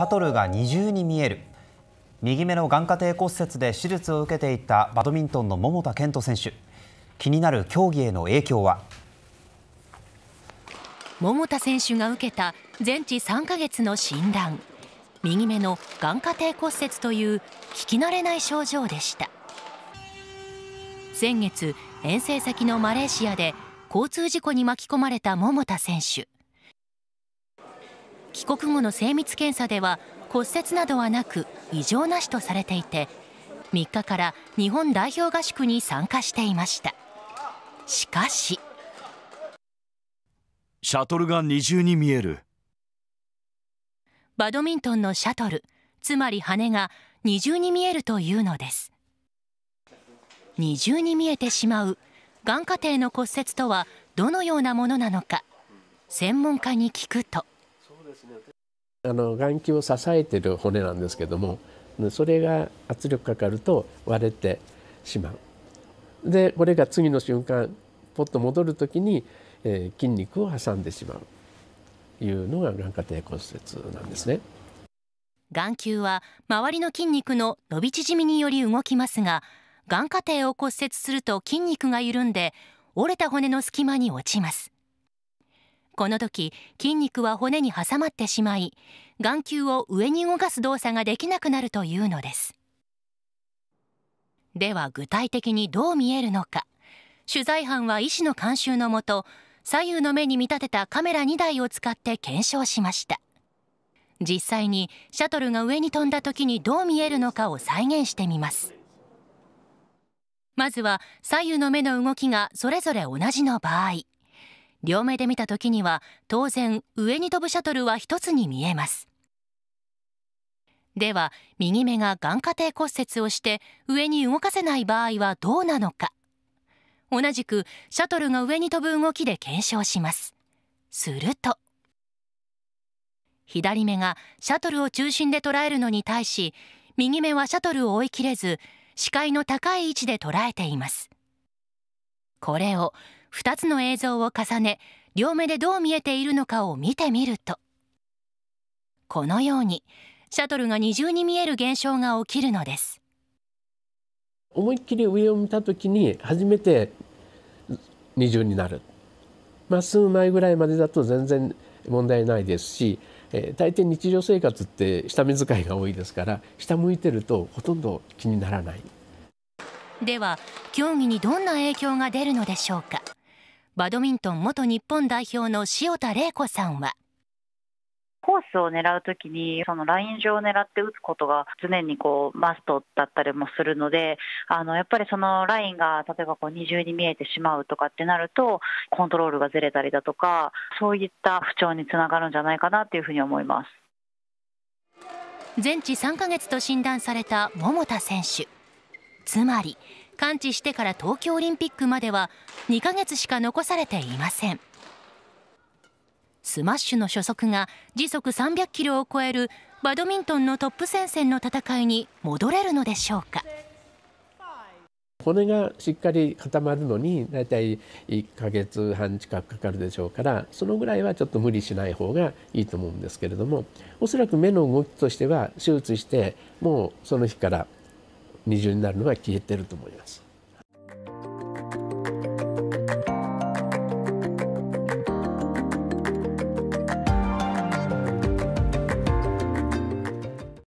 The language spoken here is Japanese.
シャトルが二重に見える右目の眼下底骨折で手術を受けていたバドミントンの桃田賢斗選手気になる競技への影響は桃田選手が受けた全治3ヶ月の診断右目の眼下底骨折という聞き慣れない症状でした先月遠征先のマレーシアで交通事故に巻き込まれた桃田選手帰国後の精密検査では骨折などはなく異常なしとされていて3日から日本代表合宿に参加していました。しかしシャトルが二重に見えるバドミントンのシャトルつまり羽が二重に見えるというのです二重に見えてしまう眼下底の骨折とはどのようなものなのか専門家に聞くと。あの眼球を支えてる骨なんですけどもそれが圧力かかると割れてしまうでこれが次の瞬間ポッと戻る時に、えー、筋肉を挟んでしまういうのが眼下底骨折なんですね眼球は周りの筋肉の伸び縮みにより動きますが眼下底を骨折すると筋肉が緩んで折れた骨の隙間に落ちますこの時筋肉は骨に挟まってしまい眼球を上に動かす動作ができなくなるというのですでは具体的にどう見えるのか取材班は医師の監修のもと左右の目に見立てたカメラ2台を使って検証しました実際にシャトルが上に飛んだ時にどう見えるのかを再現してみますまずは左右の目の動きがそれぞれ同じの場合両目で見た時には当然、上に飛ぶシャトルは1つに見えます。では、右目が眼下底骨折をして上に動かせない場合はどうなのか。同じくシャトルが上に飛ぶ動きで検証します。すると左目がシャトルを中心で捉えるのに対し右目はシャトルを追い切れず視界の高い位置で捉えています。これを2つの映像を重ね両目でどう見えているのかを見てみるとこのようにシャトルが二重に見える現象が起きるのです思いっきり上を見た時に初めて二重になる、まっすぐ前ぐらいまでだと全然問題ないですし、えー、大抵日常生活って下目遣いが多いですから下向いてるとほとんど気にならないでは競技にどんな影響が出るのでしょうかバドミントン元日本代表の塩田玲子さんは。コースを狙うときに、そのライン上を狙って打つことが常にこうマストだったりもするので、あのやっぱりそのラインが例えばこう二重に見えてしまうとかってなると、コントロールがずれたりだとか、そういった不調につながるんじゃないかなというふうに思います。全治3か月と診断された桃田選手。つまり完治してから東京オリンピックまでは2ヶ月しか残されていません。スマッシュの初速が時速300キロを超えるバドミントンのトップ戦線の戦いに戻れるのでしょうか骨がしっかり固まるのに大体1ヶ月半近くかかるでしょうからそのぐらいはちょっと無理しない方がいいと思うんですけれどもおそらく目の動きとしては手術してもうその日から二重になるのが消えてると思います。